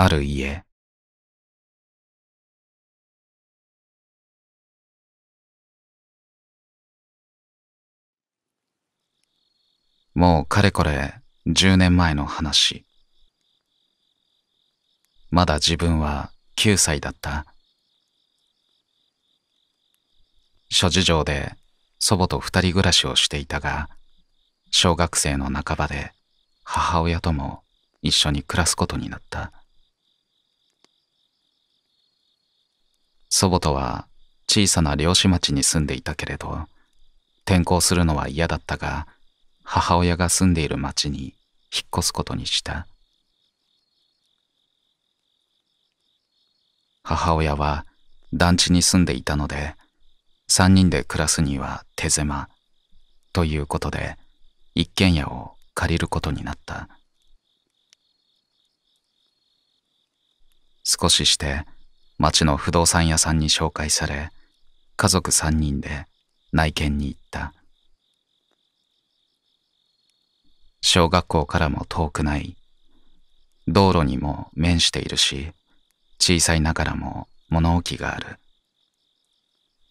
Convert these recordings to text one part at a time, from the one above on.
ある家。もうかれこれ10年前の話。まだ自分は9歳だった。諸事情で祖母と二人暮らしをしていたが、小学生の半ばで母親とも一緒に暮らすことになった。祖母とは小さな漁師町に住んでいたけれど、転校するのは嫌だったが、母親が住んでいる町に引っ越すことにした。母親は団地に住んでいたので、三人で暮らすには手狭ということで、一軒家を借りることになった。少しして、町の不動産屋さんに紹介され、家族三人で内見に行った。小学校からも遠くない。道路にも面しているし、小さいながらも物置がある。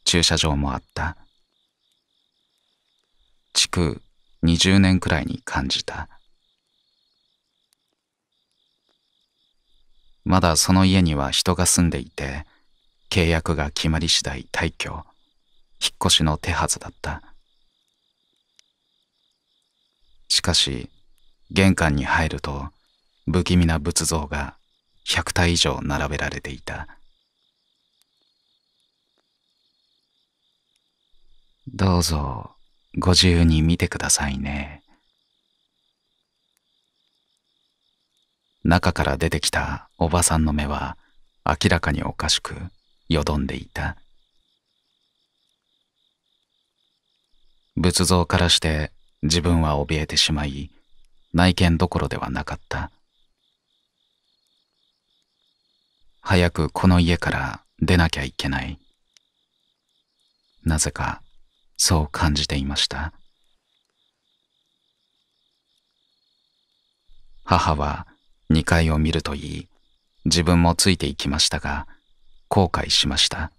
駐車場もあった。築20年くらいに感じた。まだその家には人が住んでいて、契約が決まり次第退去、引っ越しの手はずだった。しかし、玄関に入ると、不気味な仏像が100体以上並べられていた。どうぞ、ご自由に見てくださいね。中から出てきたおばさんの目は明らかにおかしくよどんでいた仏像からして自分は怯えてしまい内見どころではなかった早くこの家から出なきゃいけないなぜかそう感じていました母は2階を見ると言い、自分もついていきましたが、後悔しました。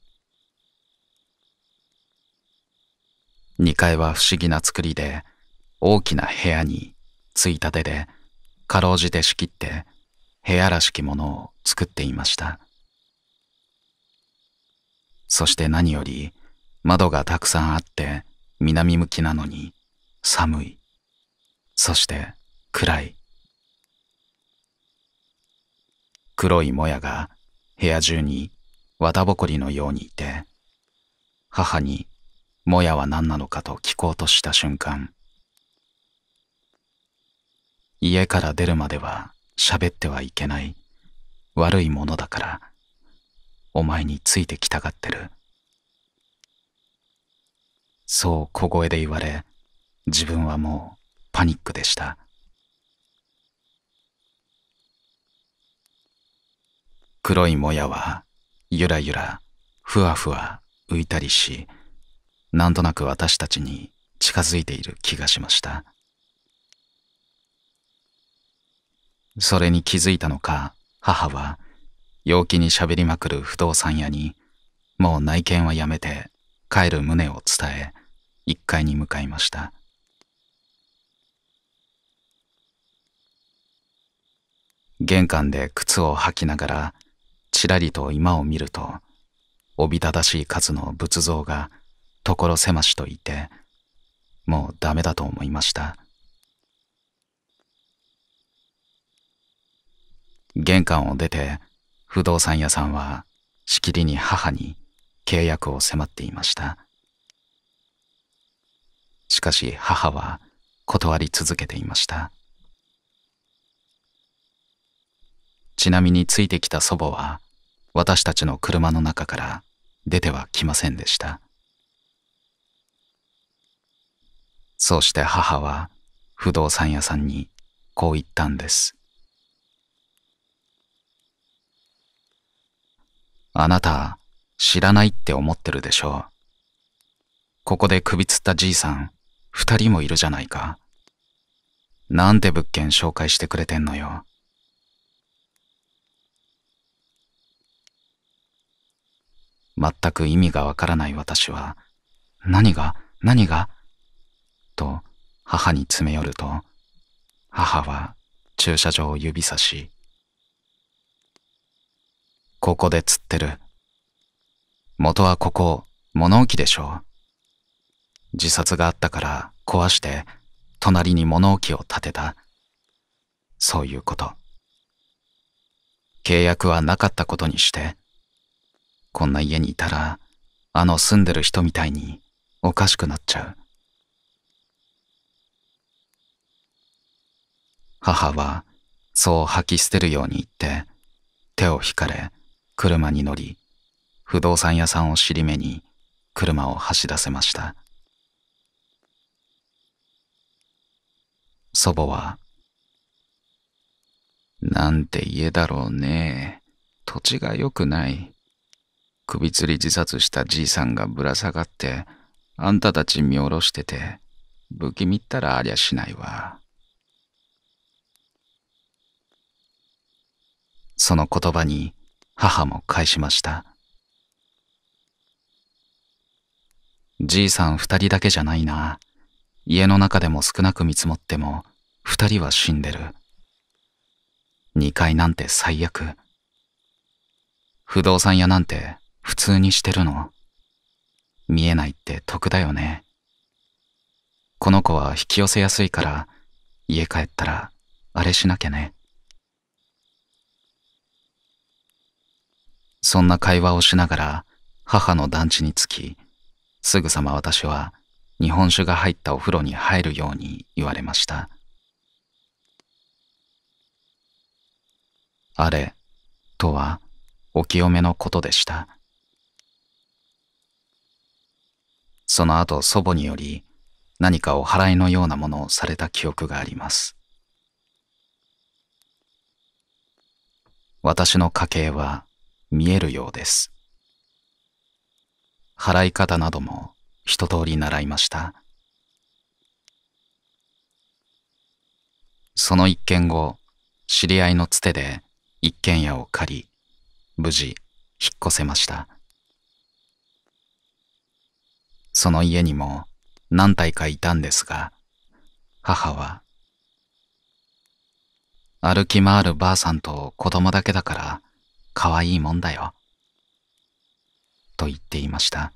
2階は不思議な作りで、大きな部屋に、ついたてで、かろうじて仕切って、部屋らしきものを作っていました。そして何より、窓がたくさんあって、南向きなのに、寒い。そして、暗い。黒いもやが部屋中に綿ぼこりのようにいて、母にもやは何なのかと聞こうとした瞬間、家から出るまでは喋ってはいけない悪いものだから、お前についてきたがってる。そう小声で言われ、自分はもうパニックでした。黒いもやはゆらゆらふわふわ浮いたりしなんとなく私たちに近づいている気がしましたそれに気づいたのか母は陽気にしゃべりまくる不動産屋にもう内見はやめて帰る旨を伝え1階に向かいました玄関で靴を履きながらちらりと今を見ると、おびただしい数の仏像が所狭しといて、もうダメだと思いました。玄関を出て、不動産屋さんはしきりに母に契約を迫っていました。しかし母は断り続けていました。ちなみについてきた祖母は私たちの車の中から出てはきませんでしたそうして母は不動産屋さんにこう言ったんです「あなた知らないって思ってるでしょう」ここで首つったじいさん、二人もいるじゃないか。なんて物件紹介してくれてんのよ。全く意味がわからない私は、何が何がと母に詰め寄ると、母は駐車場を指さし、ここで釣ってる。元はここ、物置でしょう。自殺があったから壊して、隣に物置を建てた。そういうこと。契約はなかったことにして、こんな家にいたら、あの住んでる人みたいにおかしくなっちゃう。母はそう吐き捨てるように言って、手を引かれ車に乗り、不動産屋さんを尻目に車を走らせました。祖母は、なんて家だろうね。土地が良くない。首吊り自殺したじいさんがぶら下がって、あんたたち見下ろしてて、不気味ったらありゃしないわ。その言葉に母も返しました。じいさん二人だけじゃないな。家の中でも少なく見積もっても、二人は死んでる。二階なんて最悪。不動産屋なんて普通にしてるの見えないって得だよね。この子は引き寄せやすいから、家帰ったら、あれしなきゃね。そんな会話をしながら、母の団地に着き、すぐさま私は、日本酒が入ったお風呂に入るように言われました。あれ、とは、お清めのことでした。その後祖母により何かお祓いのようなものをされた記憶があります。私の家系は見えるようです。払い方なども一通り習いました。その一件後、知り合いのつてで一軒家を借り、無事引っ越せました。その家にも何体かいたんですが、母は、歩き回るばあさんと子供だけだから可愛いもんだよ。と言っていました。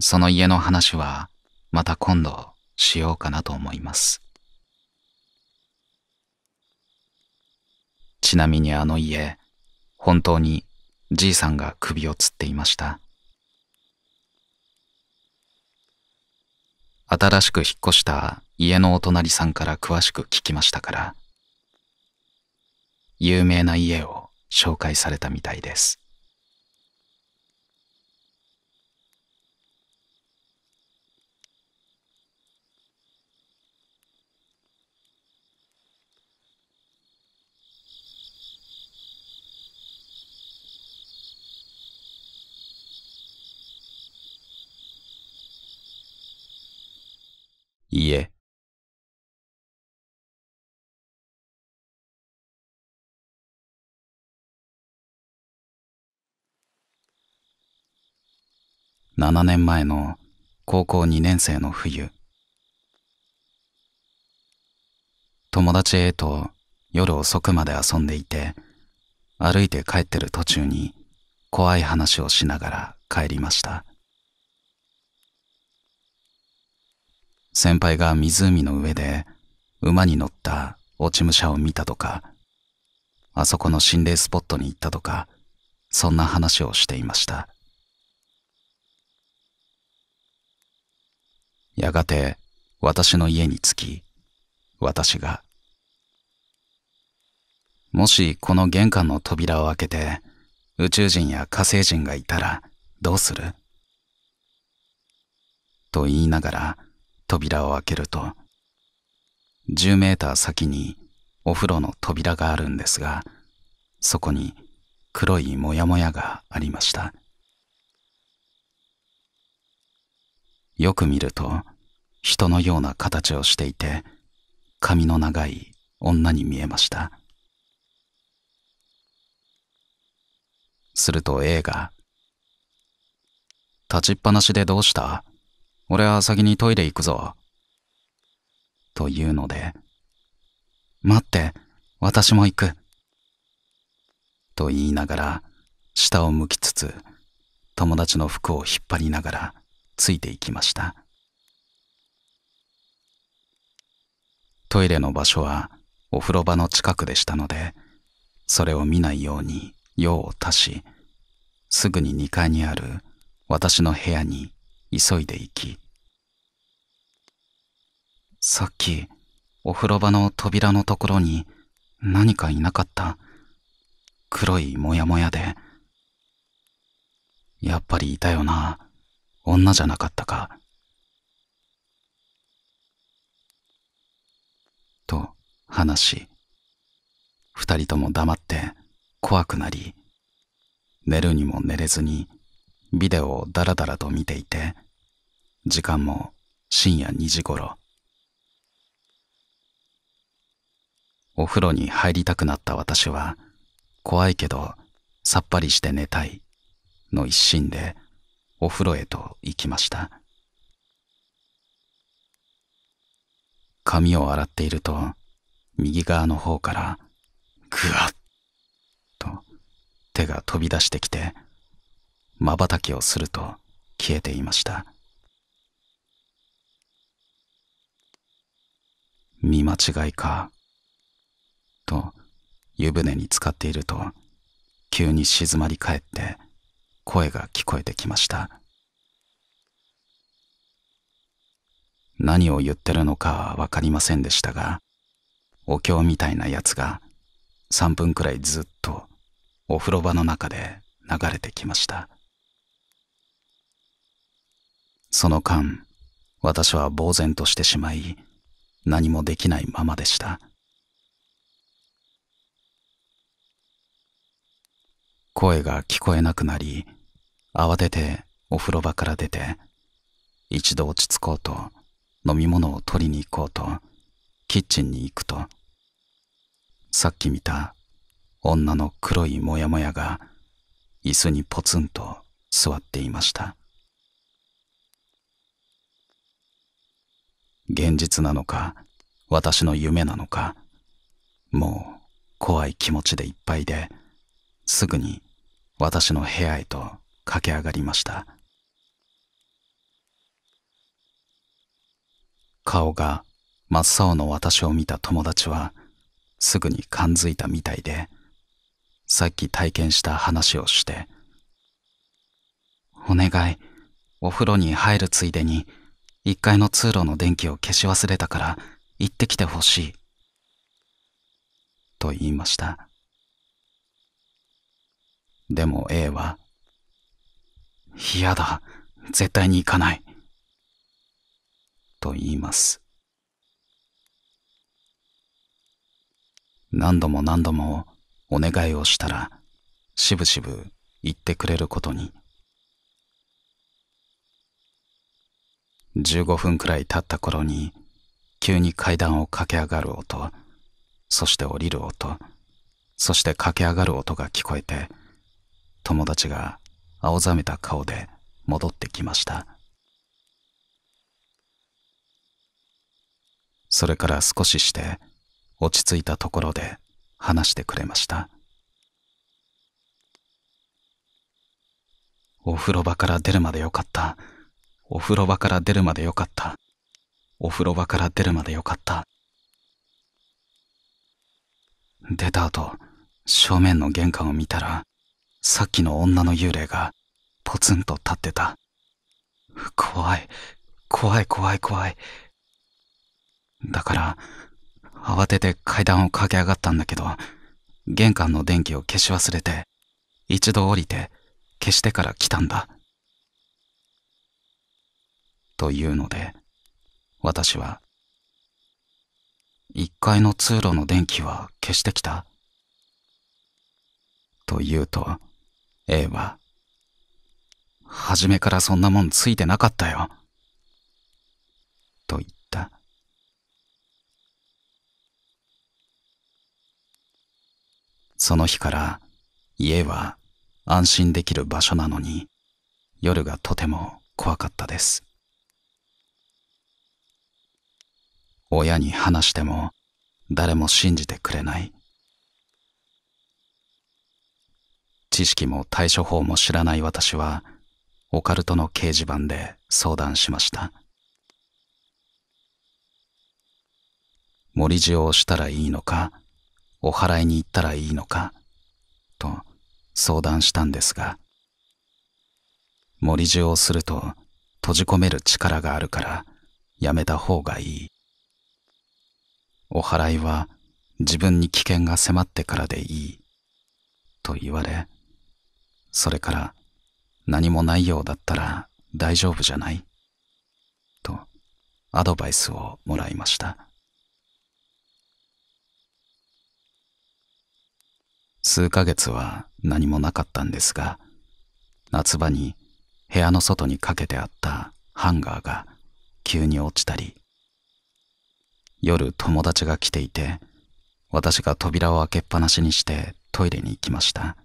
その家の話はまた今度しようかなと思います。ちなみにあの家、本当にじいさんが首をつっていました新しく引っ越した家のお隣さんから詳しく聞きましたから有名な家を紹介されたみたいですいいえ。7年前の高校2年生の冬友達 A と夜遅くまで遊んでいて歩いて帰ってる途中に怖い話をしながら帰りました先輩が湖の上で馬に乗った落ち武者を見たとか、あそこの心霊スポットに行ったとか、そんな話をしていました。やがて私の家に着き、私が、もしこの玄関の扉を開けて宇宙人や火星人がいたらどうすると言いながら扉を開けると、10メーター先にお風呂の扉があるんですが、そこに黒いモヤモヤがありました。よく見ると、人のような形をしていて、髪の長い女に見えました。すると A が、立ちっぱなしでどうした俺は先にトイレ行くぞ。と言うので、待って、私も行く。と言いながら、下を向きつつ、友達の服を引っ張りながら、ついていきました。トイレの場所はお風呂場の近くでしたので、それを見ないように用を足し、すぐに2階にある私の部屋に急いで行き、さっき、お風呂場の扉のところに何かいなかった。黒いモヤモヤで。やっぱりいたよな。女じゃなかったか。と話し、二人とも黙って怖くなり、寝るにも寝れずにビデオをダラダラと見ていて、時間も深夜2時頃。お風呂に入りたくなった私は、怖いけどさっぱりして寝たいの一心でお風呂へと行きました。髪を洗っていると、右側の方から、ぐわっと手が飛び出してきて、瞬きをすると消えていました見間違いかと湯船に浸かっていると急に静まり返って声が聞こえてきました何を言ってるのかはわかりませんでしたがお経みたいなやつが3分くらいずっとお風呂場の中で流れてきましたその間、私は呆然としてしまい、何もできないままでした。声が聞こえなくなり、慌ててお風呂場から出て、一度落ち着こうと、飲み物を取りに行こうと、キッチンに行くと、さっき見た女の黒いモヤモヤが椅子にポツンと座っていました。現実なのか、私の夢なのか、もう怖い気持ちでいっぱいで、すぐに私の部屋へと駆け上がりました。顔が真っ青の私を見た友達は、すぐに感づいたみたいで、さっき体験した話をして、お願い、お風呂に入るついでに1階の通路の電気を消し忘れたから行ってきてほしい。と言いました。でも A は、嫌だ、絶対に行かない。と言います。何度も何度もお願いをしたら、しぶしぶ言ってくれることに。15分くらい経った頃に、急に階段を駆け上がる音、そして降りる音、そして駆け上がる音が聞こえて、友達が青ざめた顔で戻ってきました。それから少しして落ち着いたところで話してくれました。お風呂場から出るまでよかった。お風呂場から出るまでよかった。お風呂場から出るまでよかった。出た後、正面の玄関を見たら、さっきの女の幽霊がポツンと立ってた。怖い、怖い怖い怖い。だから、慌てて階段を駆け上がったんだけど、玄関の電気を消し忘れて、一度降りて、消してから来たんだ。というので、私は、1階の通路の電気は消してきたと言うと、A は、初めからそんなもんついてなかったよ。と言った。その日から家は安心できる場所なのに夜がとても怖かったです。親に話しても誰も信じてくれない。知識も対処法も知らない私は、オカルトの掲示板で相談しました。盛り塩をしたらいいのか、お祓いに行ったらいいのか、と相談したんですが、盛り塩をすると閉じ込める力があるからやめた方がいいお祓いは自分に危険が迫ってからでいい。と言われ、それから何もないようだったら大丈夫じゃないとアドバイスをもらいました。数ヶ月は何もなかったんですが、夏場に部屋の外にかけてあったハンガーが急に落ちたり、夜友達が来ていて、私が扉を開けっぱなしにしてトイレに行きました。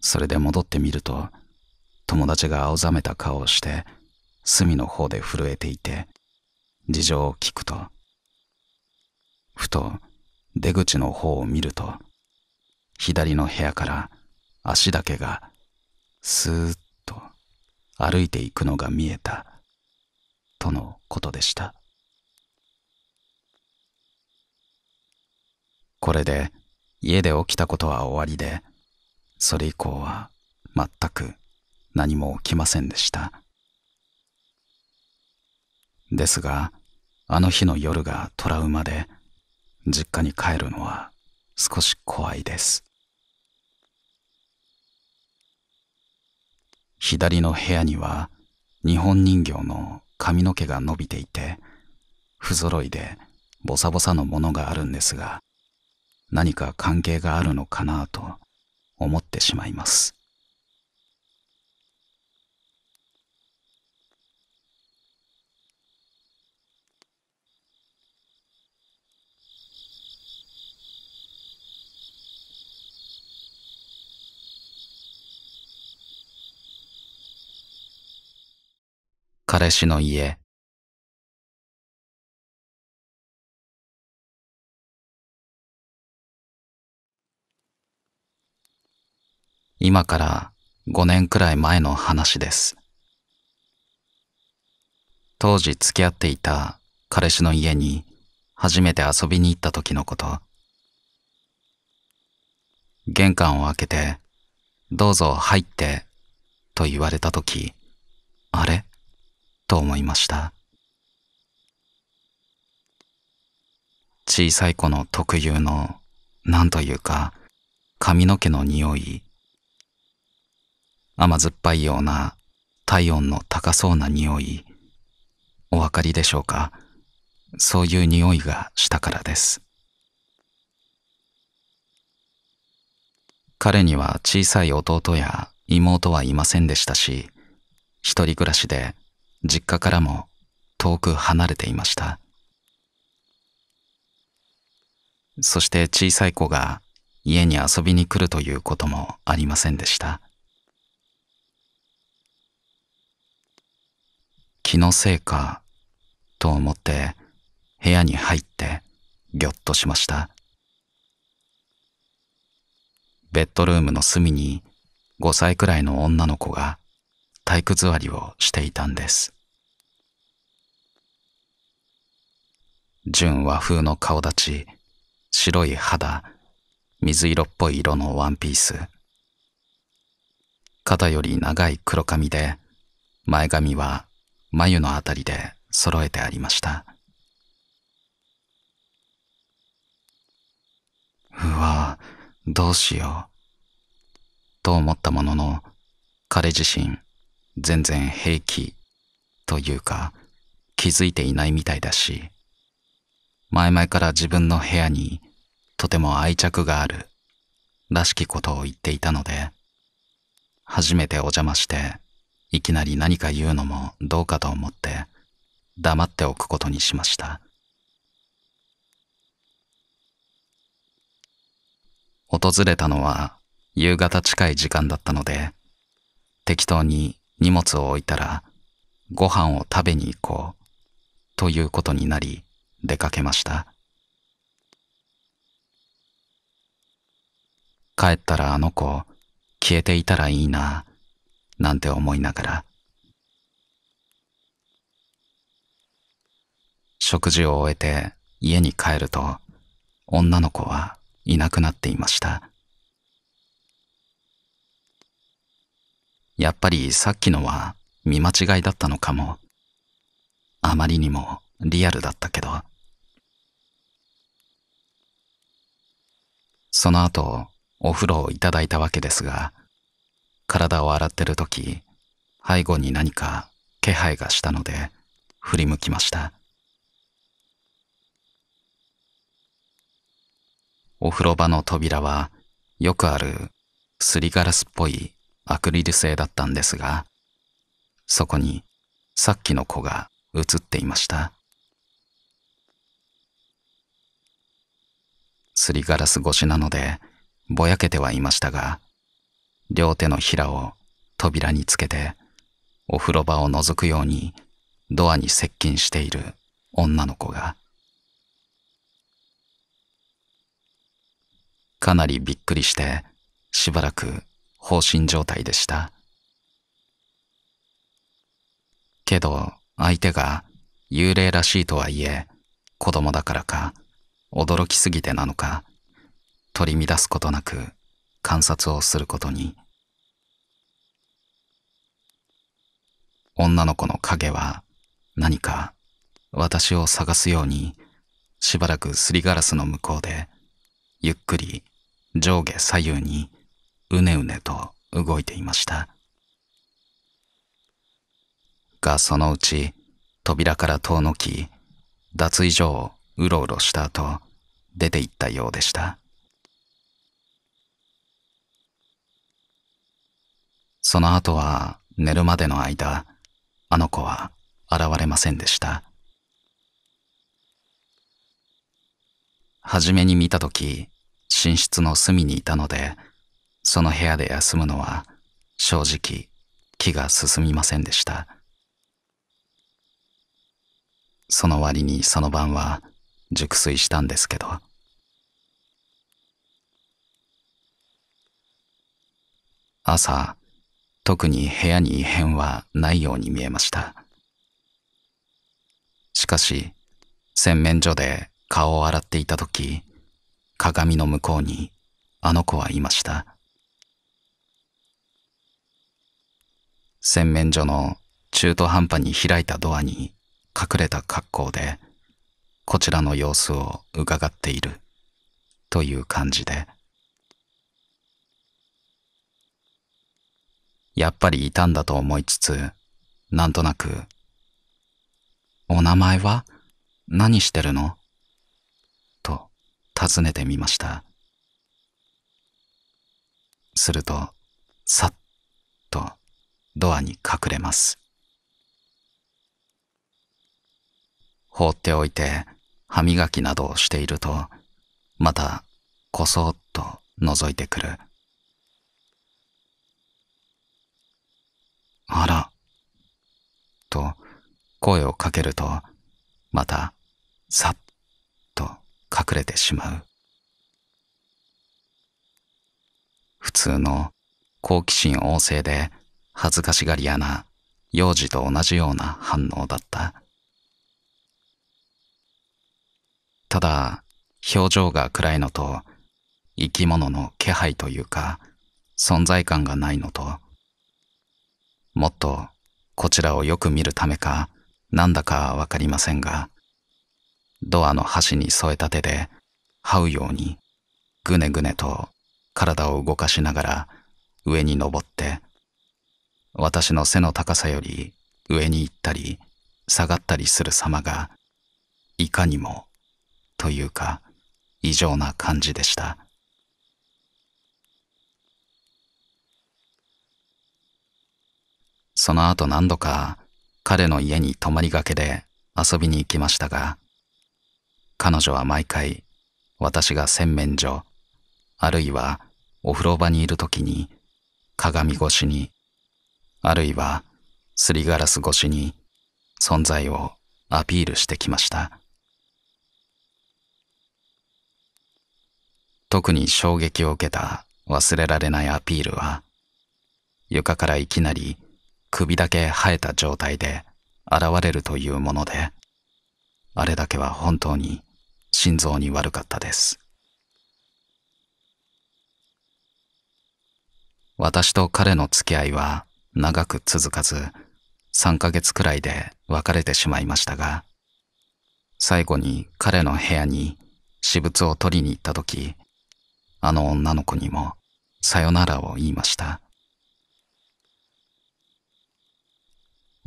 それで戻ってみると、友達が青ざめた顔をして、隅の方で震えていて、事情を聞くと、ふと出口の方を見ると、左の部屋から足だけがスーッと歩いていくのが見えた、とのことでした。これで家で起きたことは終わりで、それ以降は全く何も起きませんでした。ですが、あの日の夜がトラウマで、実家に帰るのは少し怖いです。左の部屋には日本人形の髪の毛が伸びていて、不揃いでボサボサのものがあるんですが、何か関係があるのかなと思ってしまいます。彼氏の家今から5年くらい前の話です。当時付き合っていた彼氏の家に初めて遊びに行った時のこと。玄関を開けて、どうぞ入ってと言われた時、あれと思いました。小さい子の特有の、なんというか、髪の毛の匂い甘酸っぱいような体温の高そうな匂い。お分かりでしょうかそういう匂いがしたからです。彼には小さい弟や妹はいませんでしたし、一人暮らしで実家からも遠く離れていました。そして小さい子が家に遊びに来るということもありませんでした。気のせいか、と思って部屋に入ってぎょっとしました。ベッドルームの隅に5歳くらいの女の子が体育座りをしていたんです。純和風の顔立ち、白い肌、水色っぽい色のワンピース。肩より長い黒髪で、前髪は眉のあたりで揃えてありました。うわどうしよう。と思ったものの、彼自身、全然平気、というか、気づいていないみたいだし、前々から自分の部屋に、とても愛着がある、らしきことを言っていたので、初めてお邪魔していきなり何か言うのもどうかと思って黙っておくことにしました。訪れたのは夕方近い時間だったので適当に荷物を置いたらご飯を食べに行こうということになり出かけました帰ったらあの子消えていたらいいななんて思いながら、食事を終えて家に帰ると、女の子はいなくなっていました。やっぱりさっきのは見間違いだったのかも。あまりにもリアルだったけど。その後、お風呂をいただいたわけですが、体を洗ってる時、背後に何か気配がしたので振り向きました。お風呂場の扉はよくあるすりガラスっぽいアクリル製だったんですが、そこにさっきの子が映っていました。すりガラス越しなのでぼやけてはいましたが、両手のひらを扉につけて、お風呂場を覗くようにドアに接近している女の子が、かなりびっくりしてしばらく放心状態でした。けど相手が幽霊らしいとはいえ子供だからか驚きすぎてなのか取り乱すことなく観察をすることに女の子の影は何か私を探すようにしばらくすりガラスの向こうでゆっくり上下左右にうねうねと動いていましたがそのうち扉から遠のき脱衣所をうろうろした後出て行ったようでしたその後は寝るまでの間、あの子は現れませんでした。初めに見た時、寝室の隅にいたので、その部屋で休むのは正直気が進みませんでした。その割にその晩は熟睡したんですけど。朝、特に部屋に異変はないように見えました。しかし、洗面所で顔を洗っていた時、鏡の向こうにあの子はいました。洗面所の中途半端に開いたドアに隠れた格好で、こちらの様子を伺っているという感じで。やっぱりいたんだと思いつつ、なんとなく、お名前は何してるのと尋ねてみました。すると、さっとドアに隠れます。放っておいて歯磨きなどをしていると、またこそっと覗いてくる。あら。と、声をかけると、また、さっと隠れてしまう。普通の好奇心旺盛で恥ずかしがり屋な幼児と同じような反応だった。ただ、表情が暗いのと、生き物の気配というか、存在感がないのと、もっとこちらをよく見るためかなんだかわかりませんが、ドアの端に添えた手で、這うように、ぐねぐねと体を動かしながら上に登って、私の背の高さより上に行ったり、下がったりする様が、いかにも、というか、異常な感じでした。その後何度か彼の家に泊まりがけで遊びに行きましたが、彼女は毎回私が洗面所、あるいはお風呂場にいる時に鏡越しに、あるいはすりガラス越しに存在をアピールしてきました。特に衝撃を受けた忘れられないアピールは床からいきなり首だけ生えた状態で現れるというもので、あれだけは本当に心臓に悪かったです。私と彼の付き合いは長く続かず、3ヶ月くらいで別れてしまいましたが、最後に彼の部屋に私物を取りに行った時、あの女の子にもさよならを言いました。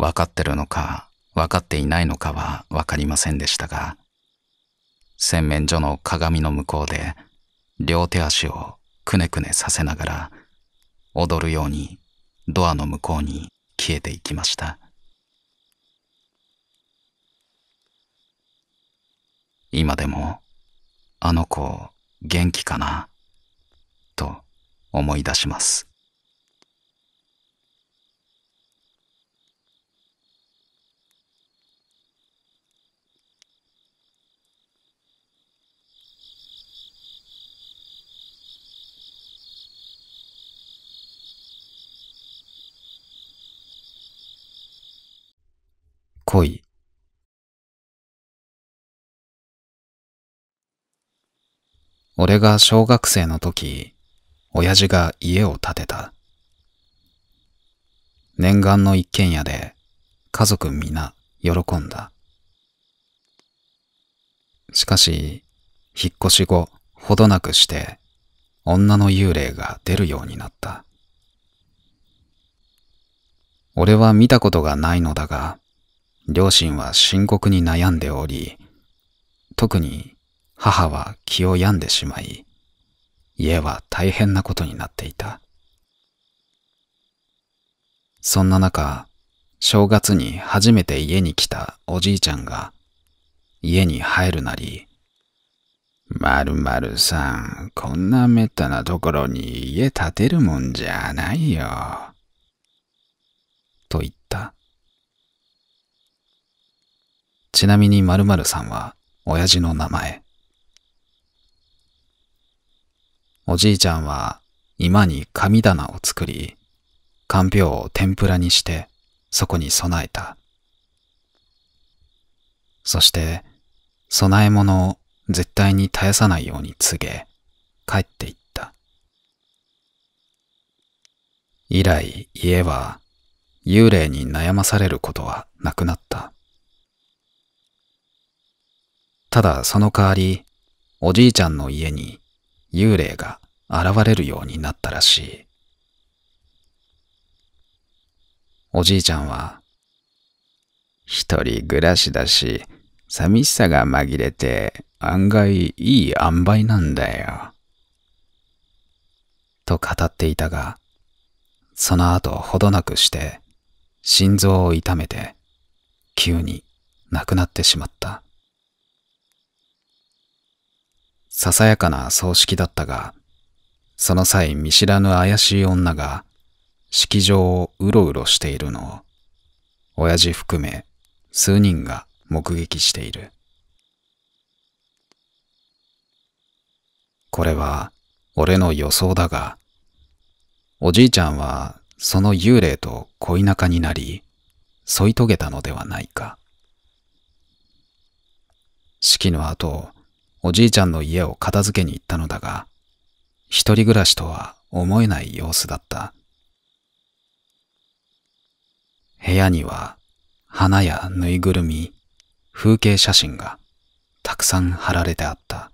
分かってるのか分かっていないのかはわかりませんでしたが、洗面所の鏡の向こうで両手足をくねくねさせながら踊るようにドアの向こうに消えていきました。今でもあの子元気かなと思い出します。恋。俺が小学生の時、親父が家を建てた。念願の一軒家で、家族皆喜んだ。しかし、引っ越し後、ほどなくして、女の幽霊が出るようになった。俺は見たことがないのだが、両親は深刻に悩んでおり、特に母は気を病んでしまい、家は大変なことになっていた。そんな中、正月に初めて家に来たおじいちゃんが、家に入るなり、まるまるさん、こんなめったなところに家建てるもんじゃないよ。と言った。ちなみに〇〇さんは親父の名前。おじいちゃんは居間に神棚を作り、かんぴょうを天ぷらにしてそこに備えた。そして供え物を絶対に絶やさないように告げ、帰っていった。以来家は幽霊に悩まされることはなくなった。ただその代わり、おじいちゃんの家に幽霊が現れるようになったらしい。おじいちゃんは、一人暮らしだし、寂しさが紛れて案外いい塩梅なんだよ。と語っていたが、その後ほどなくして心臓を痛めて急に亡くなってしまった。ささやかな葬式だったが、その際見知らぬ怪しい女が式場をうろうろしているのを、親父含め数人が目撃している。これは俺の予想だが、おじいちゃんはその幽霊と恋仲になり、添い遂げたのではないか。式の後、おじいちゃんの家を片付けに行ったのだが、一人暮らしとは思えない様子だった。部屋には花やぬいぐるみ、風景写真がたくさん貼られてあった。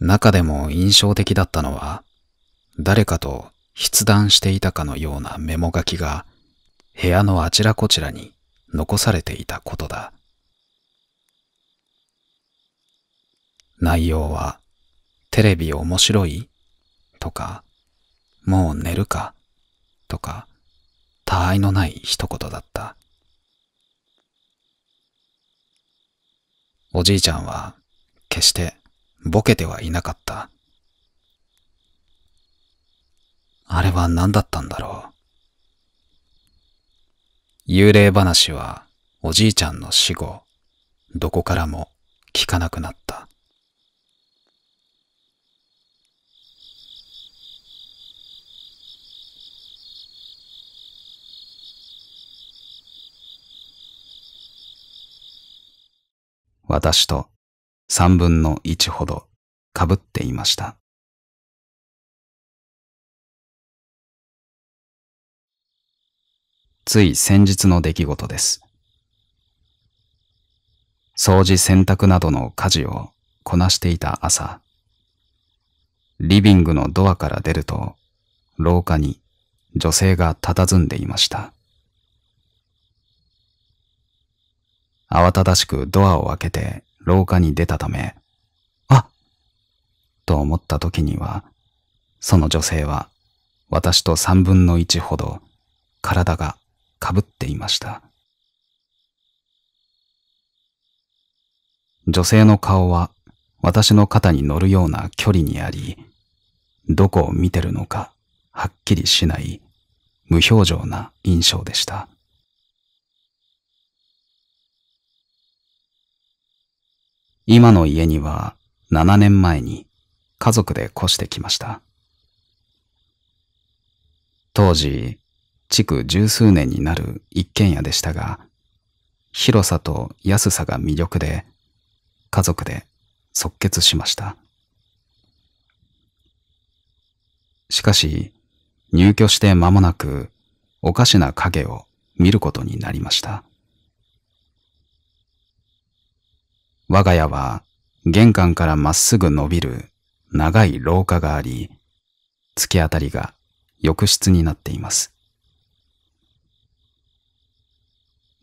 中でも印象的だったのは、誰かと筆談していたかのようなメモ書きが部屋のあちらこちらに残されていたことだ。内容は、テレビ面白いとか、もう寝るかとか、他愛のない一言だった。おじいちゃんは、決してボケてはいなかった。あれは何だったんだろう。幽霊話はおじいちゃんの死後、どこからも聞かなくなった。私と三分の一ほどかぶっていました。つい先日の出来事です。掃除洗濯などの家事をこなしていた朝、リビングのドアから出ると、廊下に女性が佇んでいました。慌ただしくドアを開けて廊下に出たため、あっと思った時には、その女性は私と三分の一ほど体がかぶっていました。女性の顔は私の肩に乗るような距離にあり、どこを見てるのかはっきりしない無表情な印象でした。今の家には7年前に家族で越してきました。当時、築十数年になる一軒家でしたが、広さと安さが魅力で、家族で即決しました。しかし、入居して間もなく、おかしな影を見ることになりました。我が家は玄関からまっすぐ伸びる長い廊下があり、突き当たりが浴室になっています。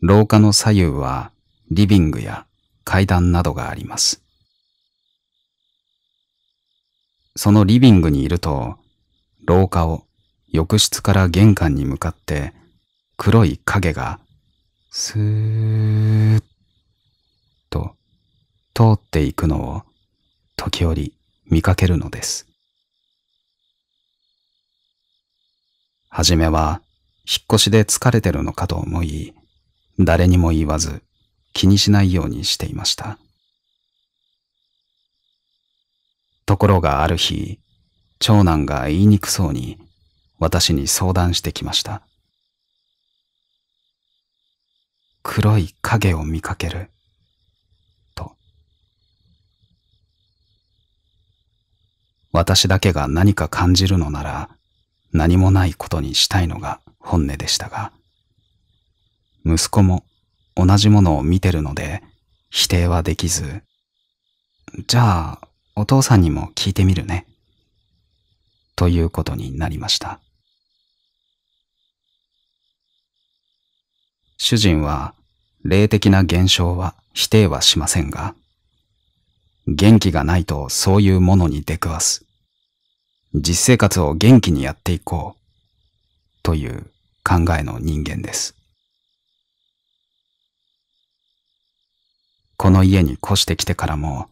廊下の左右はリビングや階段などがあります。そのリビングにいると、廊下を浴室から玄関に向かって黒い影がスーッ通っていくのを時折見かけるのです。はじめは引っ越しで疲れてるのかと思い、誰にも言わず気にしないようにしていました。ところがある日、長男が言いにくそうに私に相談してきました。黒い影を見かける。私だけが何か感じるのなら、何もないことにしたいのが本音でしたが、息子も同じものを見てるので、否定はできず、じゃあ、お父さんにも聞いてみるね。ということになりました。主人は、霊的な現象は否定はしませんが、元気がないとそういうものに出くわす。実生活を元気にやっていこう。という考えの人間です。この家に越してきてからも、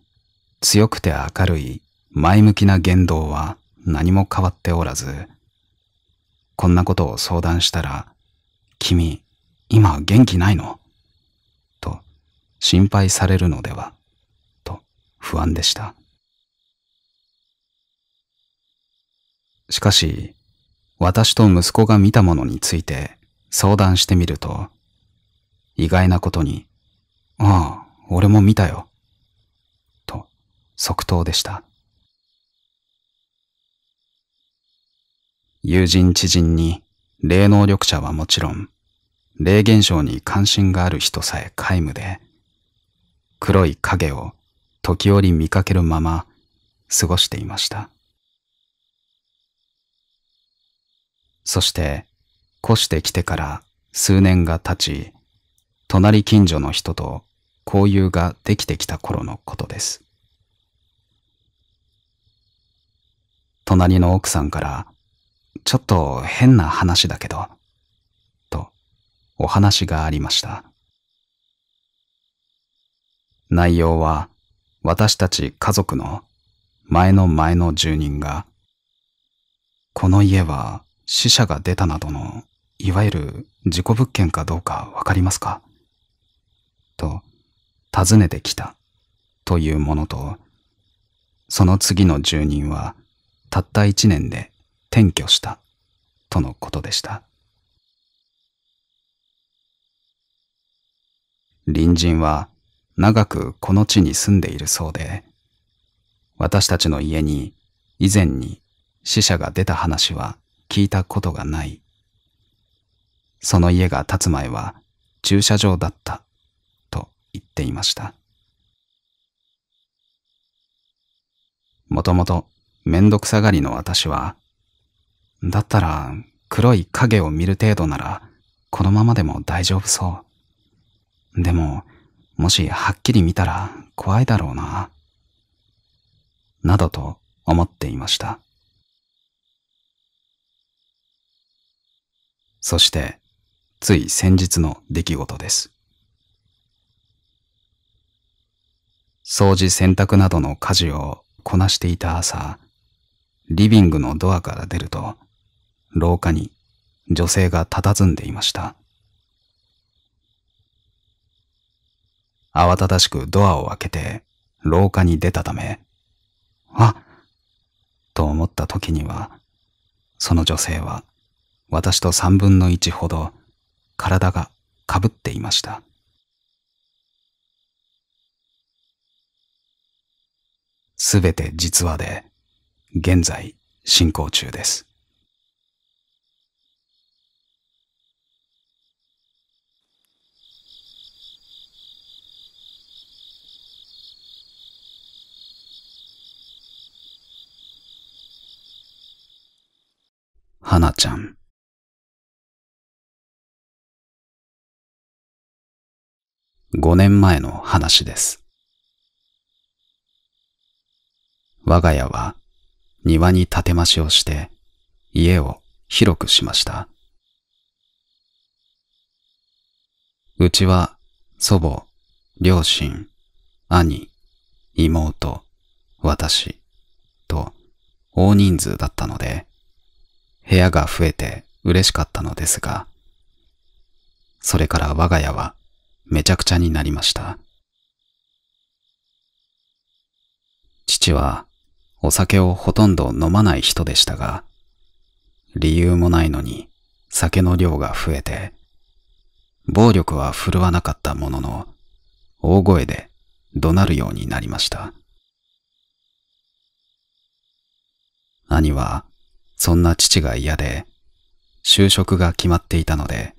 強くて明るい前向きな言動は何も変わっておらず、こんなことを相談したら、君、今元気ないのと心配されるのでは不安でした。しかし、私と息子が見たものについて相談してみると、意外なことに、ああ、俺も見たよ。と、即答でした。友人知人に、霊能力者はもちろん、霊現象に関心がある人さえ皆無で、黒い影を時折見かけるまま過ごしていました。そして、越してきてから数年が経ち、隣近所の人と交友ができてきた頃のことです。隣の奥さんから、ちょっと変な話だけど、とお話がありました。内容は、私たち家族の前の前の住人が、この家は死者が出たなどの、いわゆる事故物件かどうかわかりますかと、尋ねてきたというものと、その次の住人はたった一年で転居したとのことでした。隣人は長くこの地に住んでいるそうで、私たちの家に以前に死者が出た話は聞いたことがない。その家が建つ前は駐車場だったと言っていました。もともとめんどくさがりの私は、だったら黒い影を見る程度ならこのままでも大丈夫そう。でももしはっきり見たら怖いだろうな。などと思っていました。そして、つい先日の出来事です。掃除洗濯などの家事をこなしていた朝、リビングのドアから出ると、廊下に女性が佇んでいました。慌ただしくドアを開けて廊下に出たため、あと思った時には、その女性は私と三分の一ほど体がかぶっていました。すべて実話で現在進行中です。花ちゃん。5年前の話です。我が家は庭に建て増しをして家を広くしました。うちは祖母、両親、兄、妹、私と大人数だったので部屋が増えて嬉しかったのですが、それから我が家はめちゃくちゃになりました。父はお酒をほとんど飲まない人でしたが、理由もないのに酒の量が増えて、暴力は振るわなかったものの、大声で怒鳴るようになりました。兄はそんな父が嫌で、就職が決まっていたので、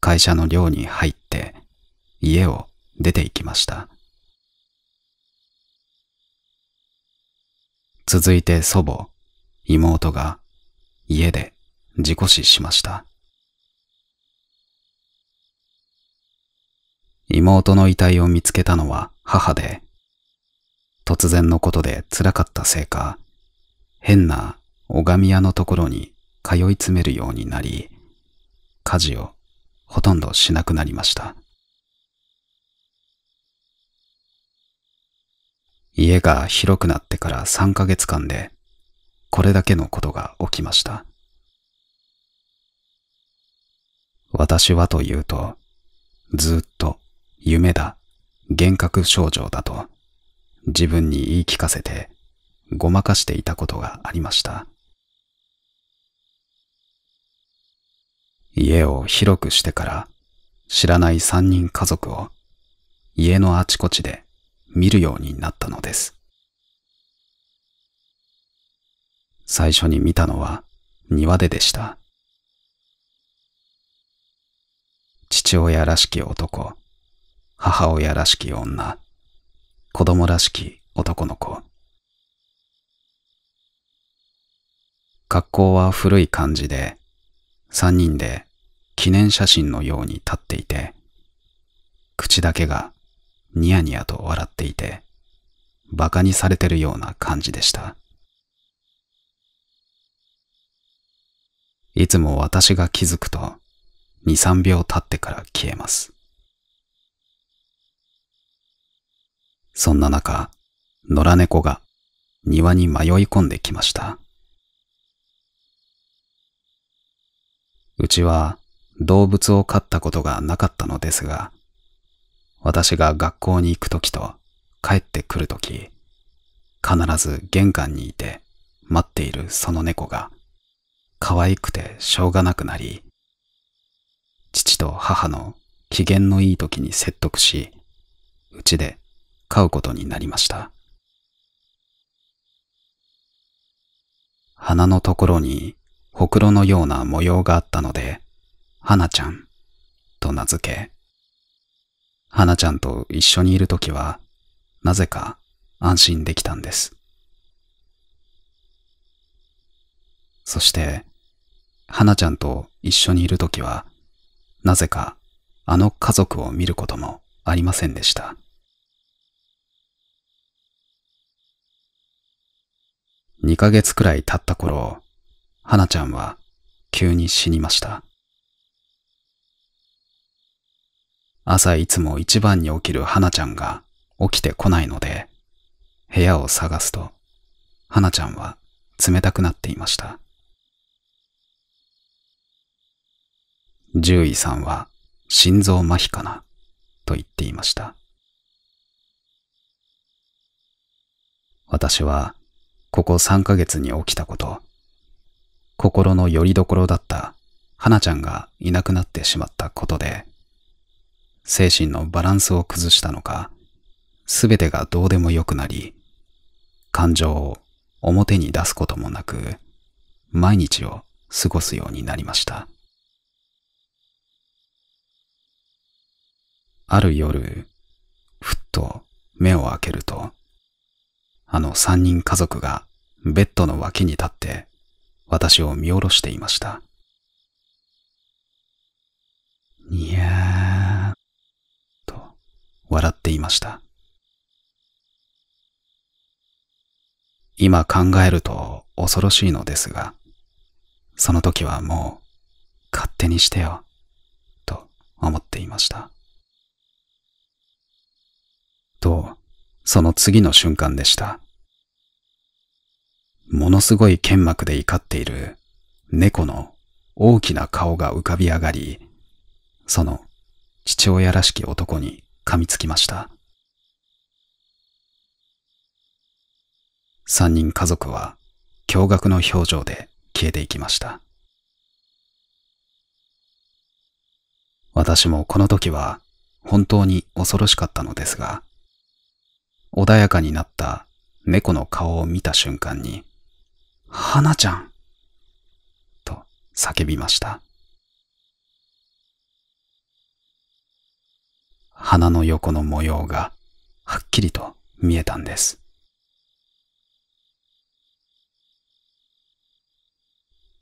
会社の寮に入って家を出て行きました。続いて祖母、妹が家で事故死しました。妹の遺体を見つけたのは母で、突然のことで辛かったせいか、変な拝み屋のところに通い詰めるようになり、家事をほとんどしなくなりました。家が広くなってから3ヶ月間で、これだけのことが起きました。私はというと、ずっと夢だ、幻覚症状だと、自分に言い聞かせて、ごまかしていたことがありました。家を広くしてから知らない三人家族を家のあちこちで見るようになったのです。最初に見たのは庭ででした。父親らしき男、母親らしき女、子供らしき男の子。格好は古い感じで、三人で記念写真のように立っていて、口だけがニヤニヤと笑っていて、馬鹿にされてるような感じでした。いつも私が気づくと、2、3秒経ってから消えます。そんな中、野良猫が庭に迷い込んできました。うちは動物を飼ったことがなかったのですが、私が学校に行くときと帰ってくるとき、必ず玄関にいて待っているその猫が可愛くてしょうがなくなり、父と母の機嫌のいい時に説得し、うちで飼うことになりました。鼻のところにほくろのような模様があったので、花ちゃんと名付け、花ちゃんと一緒にいるときは、なぜか安心できたんです。そして、花ちゃんと一緒にいるときは、なぜかあの家族を見ることもありませんでした。2ヶ月くらい経った頃、花ちゃんは急に死にました。朝いつも一番に起きる花ちゃんが起きてこないので、部屋を探すと、花ちゃんは冷たくなっていました。獣医さんは心臓麻痺かなと言っていました。私はここ3ヶ月に起きたこと、心の拠り所だった花ちゃんがいなくなってしまったことで精神のバランスを崩したのか、すべてがどうでもよくなり、感情を表に出すこともなく、毎日を過ごすようになりました。ある夜、ふっと目を開けると、あの三人家族がベッドの脇に立って私を見下ろしていました。いやー、笑っていました。今考えると恐ろしいのですが、その時はもう勝手にしてよ、と思っていました。と、その次の瞬間でした。ものすごい剣幕で怒っている猫の大きな顔が浮かび上がり、その父親らしき男に噛みつきました。三人家族は驚愕の表情で消えていきました。私もこの時は本当に恐ろしかったのですが、穏やかになった猫の顔を見た瞬間に、花ちゃんと叫びました。花の横の模様がはっきりと見えたんです。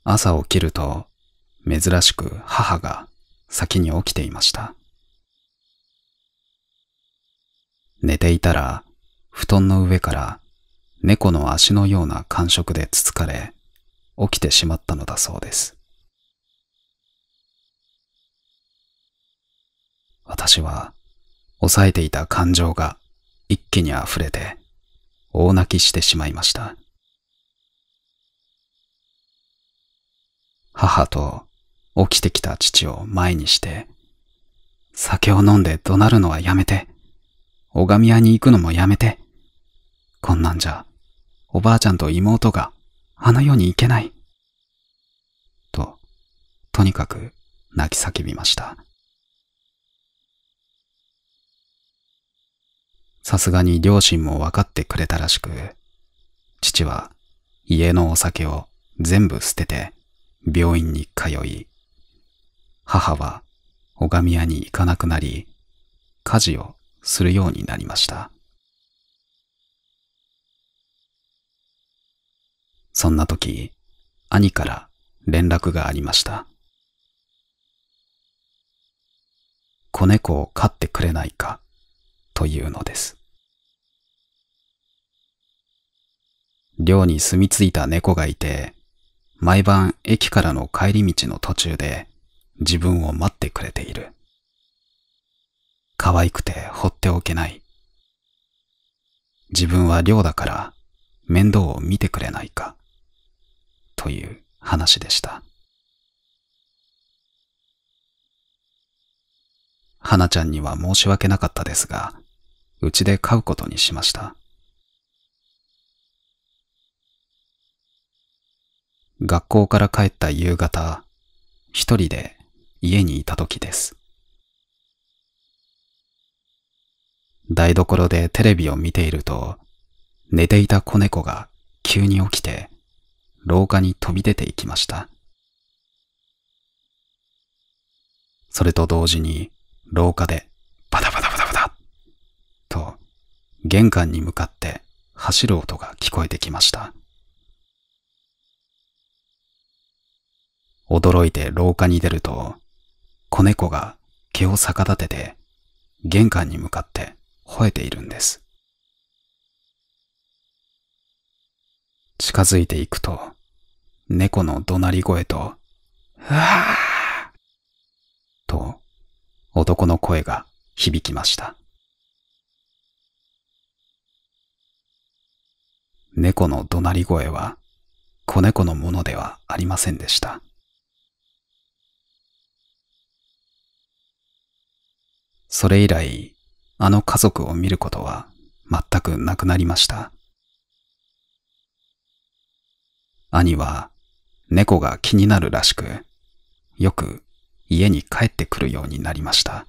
朝起きると珍しく母が先に起きていました。寝ていたら布団の上から猫の足のような感触でつつかれ起きてしまったのだそうです。私は抑えていた感情が一気に溢れて大泣きしてしまいました。母と起きてきた父を前にして、酒を飲んで怒鳴るのはやめて、拝み屋に行くのもやめて、こんなんじゃ、おばあちゃんと妹があの世に行けない。と、とにかく泣き叫びました。さすがに両親も分かってくれたらしく、父は家のお酒を全部捨てて病院に通い、母は拝み屋に行かなくなり、家事をするようになりました。そんな時、兄から連絡がありました。子猫を飼ってくれないかというのです。寮に住み着いた猫がいて、毎晩駅からの帰り道の途中で自分を待ってくれている。可愛くて放っておけない。自分は寮だから面倒を見てくれないか。という話でした。花ちゃんには申し訳なかったですが、うちで飼うことにしました。学校から帰った夕方、一人で家にいた時です。台所でテレビを見ていると、寝ていた子猫が急に起きて、廊下に飛び出ていきました。それと同時に、廊下で、バタバタバタバタと、玄関に向かって走る音が聞こえてきました。驚いて廊下に出ると、子猫が毛を逆立てて、玄関に向かって吠えているんです。近づいていくと、猫の怒鳴り声と、うわーと、男の声が響きました。猫の怒鳴り声は、子猫のものではありませんでした。それ以来、あの家族を見ることは全くなくなりました。兄は猫が気になるらしく、よく家に帰ってくるようになりました。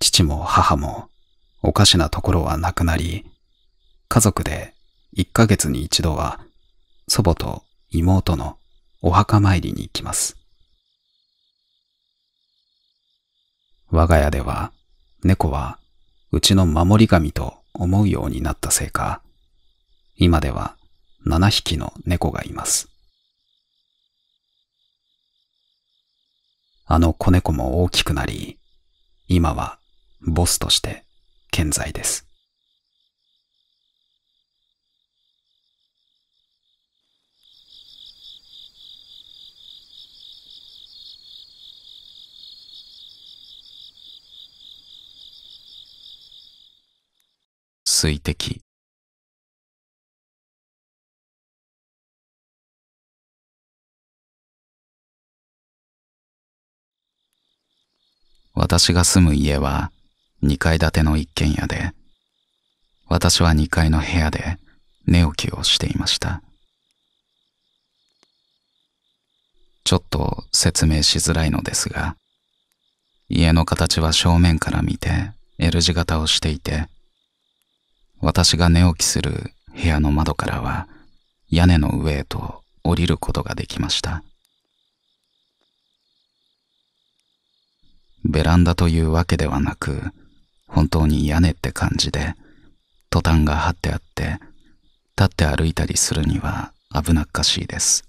父も母もおかしなところはなくなり、家族で一ヶ月に一度は祖母と妹のお墓参りに行きます。我が家では猫はうちの守り神と思うようになったせいか、今では7匹の猫がいます。あの子猫も大きくなり、今はボスとして健在です。水滴。私が住む家は2階建ての一軒家で、私は2階の部屋で寝起きをしていました。ちょっと説明しづらいのですが、家の形は正面から見て L 字型をしていて、私が寝起きする部屋の窓からは屋根の上へと降りることができました。ベランダというわけではなく、本当に屋根って感じで、トタンが張ってあって、立って歩いたりするには危なっかしいです。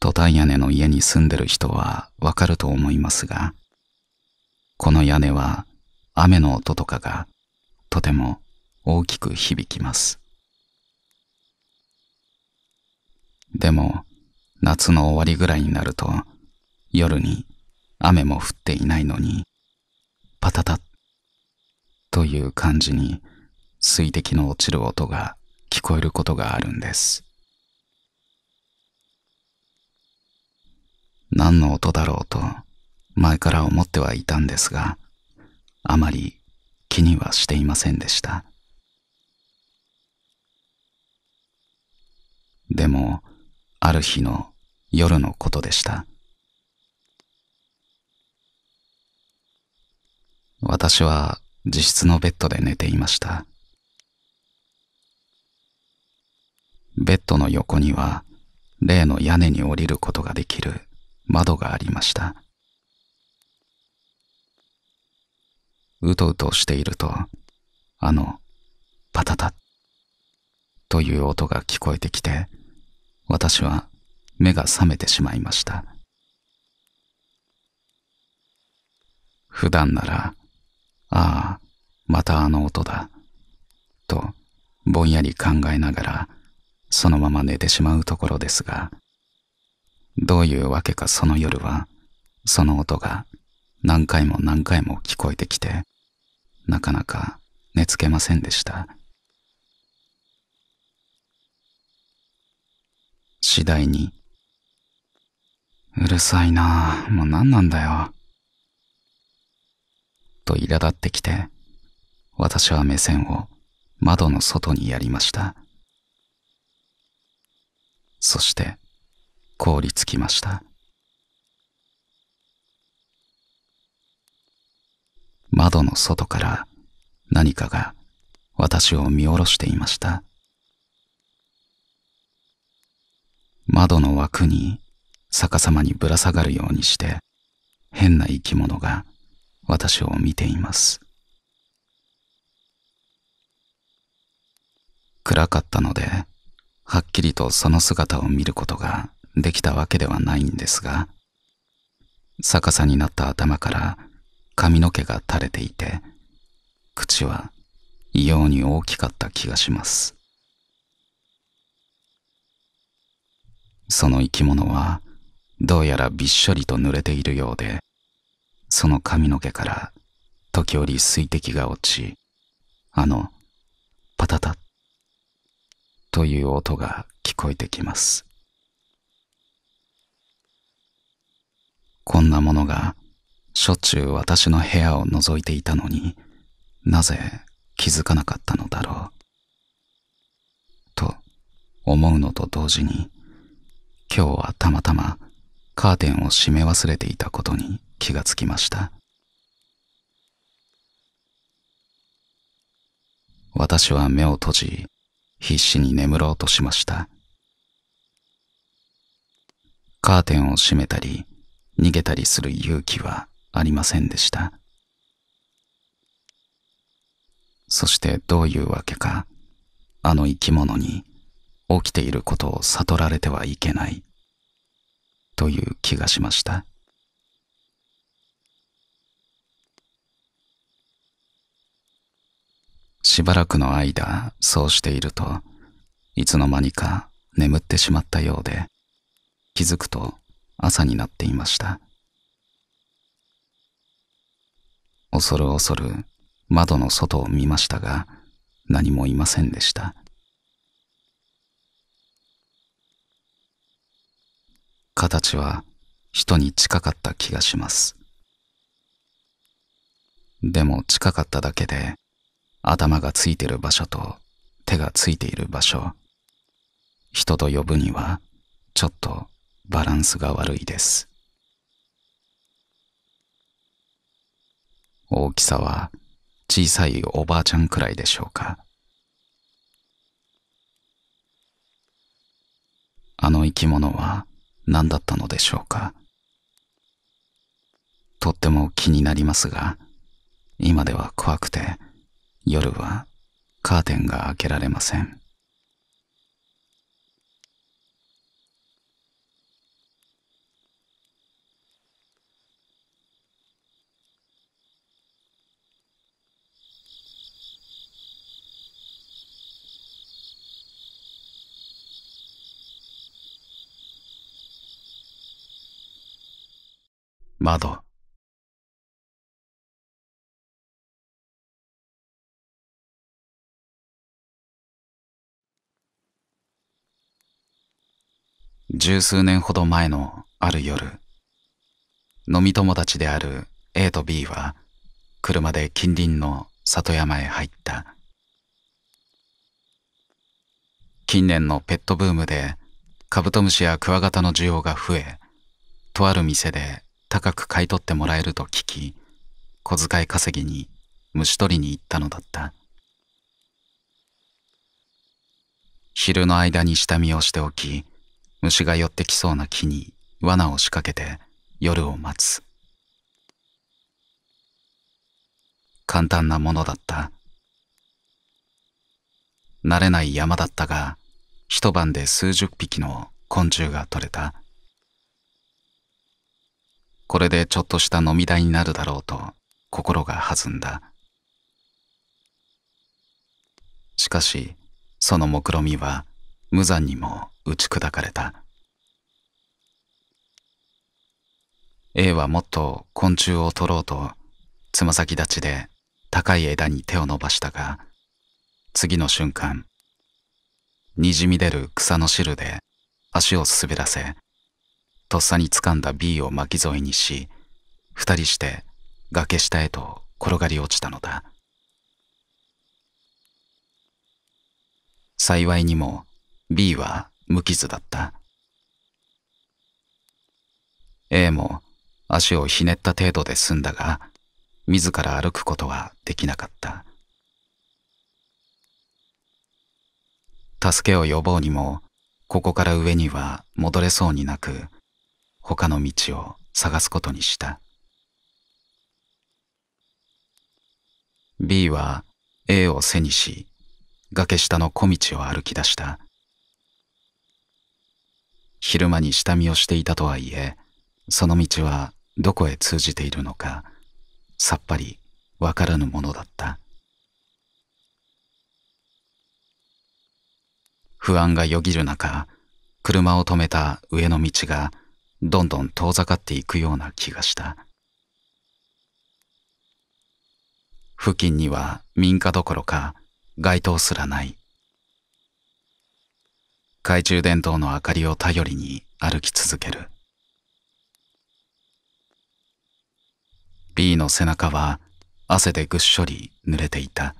トタン屋根の家に住んでる人はわかると思いますが、この屋根は雨の音とかがとても大きく響きます。でも夏の終わりぐらいになると夜に雨も降っていないのにパタタッという感じに水滴の落ちる音が聞こえることがあるんです。何の音だろうと前から思ってはいたんですが、あまり気にはしていませんでしたでもある日の夜のことでした私は自室のベッドで寝ていましたベッドの横には例の屋根に降りることができる窓がありましたうとうとしていると、あの、パタタという音が聞こえてきて、私は目が覚めてしまいました。普段なら、ああ、またあの音だ、とぼんやり考えながら、そのまま寝てしまうところですが、どういうわけかその夜は、その音が何回も何回も聞こえてきて、なかなか寝つけませんでした。次第に、うるさいなもう何なんだよ。と苛立ってきて、私は目線を窓の外にやりました。そして、凍りつきました。窓の外から何かが私を見下ろしていました。窓の枠に逆さまにぶら下がるようにして変な生き物が私を見ています。暗かったので、はっきりとその姿を見ることができたわけではないんですが、逆さになった頭から髪の毛が垂れていて、口は異様に大きかった気がします。その生き物は、どうやらびっしょりと濡れているようで、その髪の毛から時折水滴が落ち、あの、パタタッという音が聞こえてきます。こんなものがしょっちゅう私の部屋を覗いていたのになぜ気づかなかったのだろう。と思うのと同時に今日はたまたまカーテンを閉め忘れていたことに気がつきました私は目を閉じ必死に眠ろうとしましたカーテンを閉めたり逃げたりする勇気はありませんでした。そしてどういうわけか、あの生き物に起きていることを悟られてはいけない、という気がしました。しばらくの間、そうしていると、いつの間にか眠ってしまったようで、気づくと朝になっていました。恐る恐る窓の外を見ましたが何もいませんでした形は人に近かった気がしますでも近かっただけで頭がついてる場所と手がついている場所人と呼ぶにはちょっとバランスが悪いです大きさは小さいおばあちゃんくらいでしょうか。あの生き物は何だったのでしょうか。とっても気になりますが、今では怖くて、夜はカーテンが開けられません。窓。十数年ほど前のある夜、飲み友達である A と B は車で近隣の里山へ入った。近年のペットブームでカブトムシやクワガタの需要が増え、とある店で高く買い取ってもらえると聞き小遣い稼ぎに虫取りに行ったのだった昼の間に下見をしておき虫が寄ってきそうな木に罠を仕掛けて夜を待つ簡単なものだった慣れない山だったが一晩で数十匹の昆虫が取れたこれでちょっとした飲み代になるだろうと心が弾んだ。しかし、その目論みは無残にも打ち砕かれた。A はもっと昆虫を取ろうとつま先立ちで高い枝に手を伸ばしたが次の瞬間にじみ出る草の汁で足を滑らせとっさに掴んだ B を巻き添えにし二人して崖下へと転がり落ちたのだ幸いにも B は無傷だった A も足をひねった程度で済んだが自ら歩くことはできなかった助けを呼ぼうにもここから上には戻れそうになく他の道を探すことにした B は A を背にし崖下の小道を歩き出した昼間に下見をしていたとはいえその道はどこへ通じているのかさっぱりわからぬものだった不安がよぎる中車を止めた上の道がどんどん遠ざかっていくような気がした付近には民家どころか街灯すらない懐中電灯の明かりを頼りに歩き続ける B の背中は汗でぐっしょり濡れていた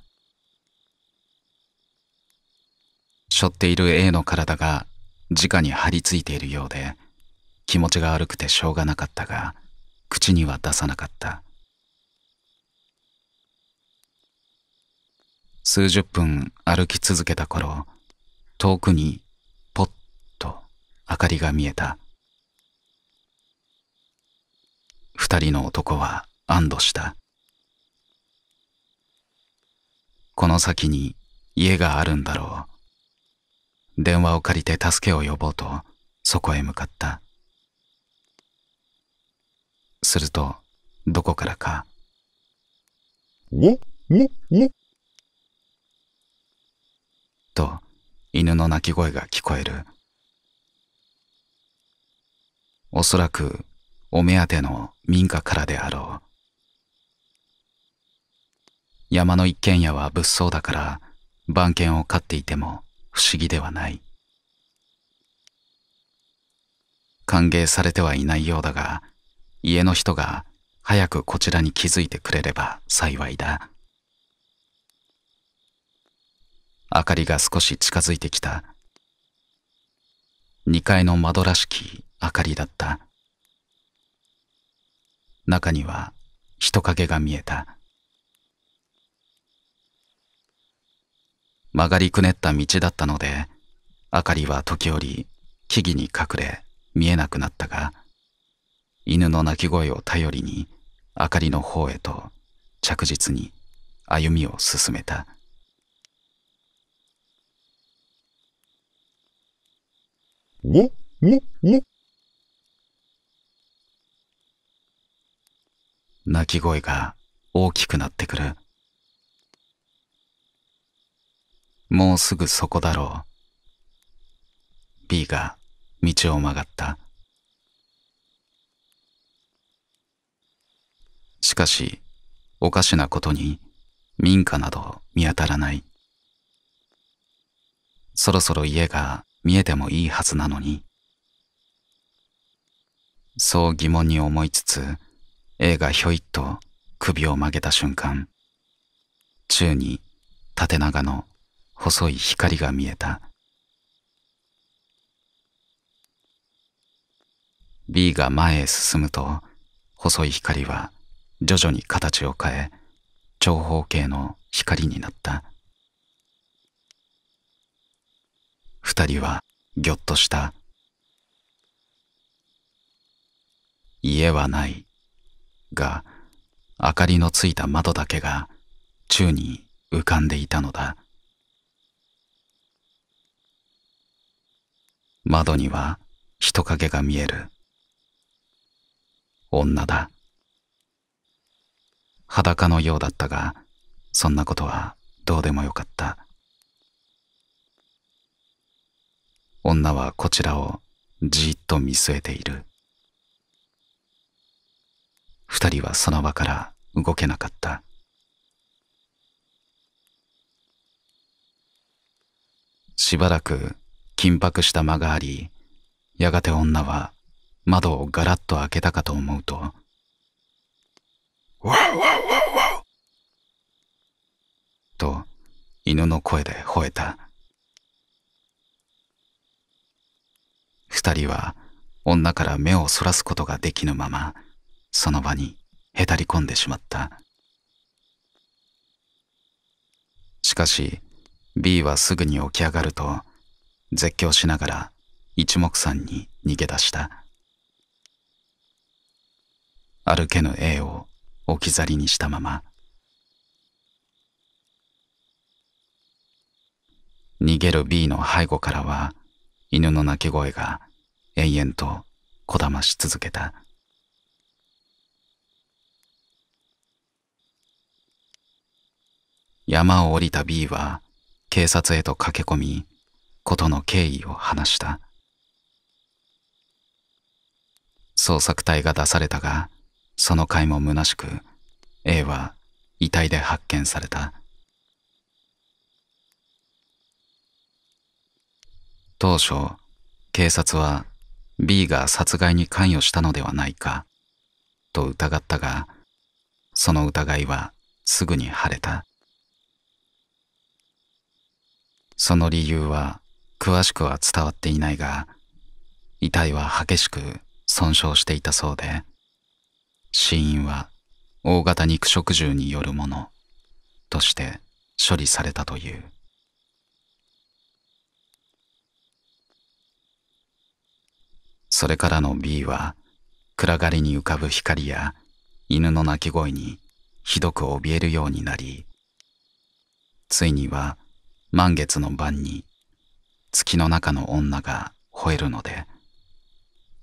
背負っている A の体が直に張り付いているようで気持ちが悪くてしょうがなかったが口には出さなかった数十分歩き続けた頃遠くにぽっと明かりが見えた二人の男は安堵したこの先に家があるんだろう電話を借りて助けを呼ぼうとそこへ向かったすると、どこからか、ね、ね、ね。と、犬の鳴き声が聞こえる。おそらく、お目当ての民家からであろう。山の一軒家は物騒だから、番犬を飼っていても不思議ではない。歓迎されてはいないようだが、家の人が早くこちらに気づいてくれれば幸いだ。明かりが少し近づいてきた。二階の窓らしき明かりだった。中には人影が見えた。曲がりくねった道だったので、明かりは時折木々に隠れ見えなくなったが、犬の鳴き声を頼りに明かりの方へと着実に歩みを進めたねねね鳴き声が大きくなってくるもうすぐそこだろう B が道を曲がったしかし、おかしなことに民家など見当たらない。そろそろ家が見えてもいいはずなのに。そう疑問に思いつつ、A がひょいっと首を曲げた瞬間、宙に縦長の細い光が見えた。B が前へ進むと、細い光は徐々に形を変え長方形の光になった二人はぎょっとした「家はない」が明かりのついた窓だけが宙に浮かんでいたのだ窓には人影が見える女だ裸のようだったがそんなことはどうでもよかった女はこちらをじっと見据えている二人はその場から動けなかったしばらく緊迫した間がありやがて女は窓をガラッと開けたかと思うとわわわわと、犬の声で吠えた。二人は女から目をそらすことができぬまま、その場にへたり込んでしまった。しかし、B はすぐに起き上がると、絶叫しながら一目散に逃げ出した。歩けぬ A を置き去りにしたまま逃げる B の背後からは犬の鳴き声が延々とこだまし続けた山を降りた B は警察へと駆け込み事の経緯を話した捜索隊が出されたがその会も虚しく A は遺体で発見された当初警察は B が殺害に関与したのではないかと疑ったがその疑いはすぐに晴れたその理由は詳しくは伝わっていないが遺体は激しく損傷していたそうで死因は大型肉食獣によるものとして処理されたという。それからの B は暗がりに浮かぶ光や犬の鳴き声にひどく怯えるようになり、ついには満月の晩に月の中の女が吠えるので、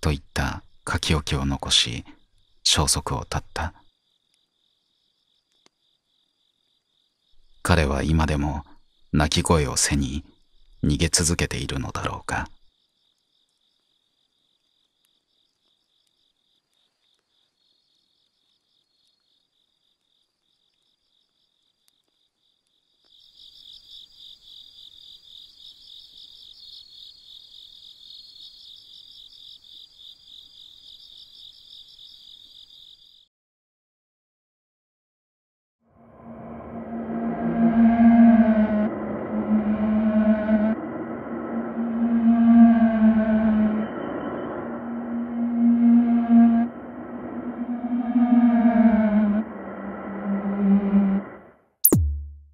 といった書き置きを残し、消息を絶った彼は今でも泣き声を背に逃げ続けているのだろうか